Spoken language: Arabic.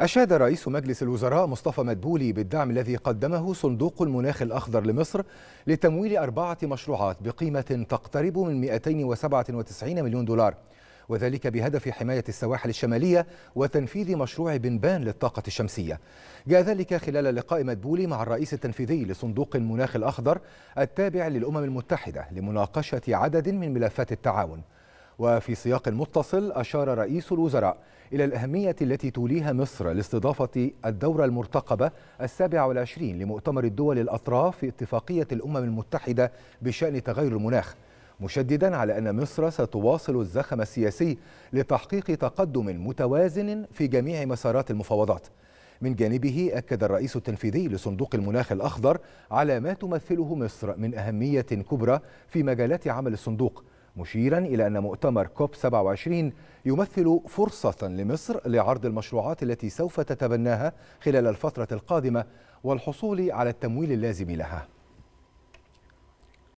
أشاد رئيس مجلس الوزراء مصطفى مدبولي بالدعم الذي قدمه صندوق المناخ الأخضر لمصر لتمويل أربعة مشروعات بقيمة تقترب من 297 مليون دولار وذلك بهدف حماية السواحل الشمالية وتنفيذ مشروع بنبان للطاقة الشمسية جاء ذلك خلال لقاء مدبولي مع الرئيس التنفيذي لصندوق المناخ الأخضر التابع للأمم المتحدة لمناقشة عدد من ملفات التعاون وفي سياق متصل أشار رئيس الوزراء إلى الأهمية التي توليها مصر لاستضافة الدورة المرتقبة السابعة والعشرين لمؤتمر الدول الأطراف في اتفاقية الأمم المتحدة بشأن تغير المناخ مشددا على أن مصر ستواصل الزخم السياسي لتحقيق تقدم متوازن في جميع مسارات المفاوضات من جانبه أكد الرئيس التنفيذي لصندوق المناخ الأخضر على ما تمثله مصر من أهمية كبرى في مجالات عمل الصندوق مشيرا إلى أن مؤتمر كوب 27 يمثل فرصة لمصر لعرض المشروعات التي سوف تتبناها خلال الفترة القادمة والحصول على التمويل اللازم لها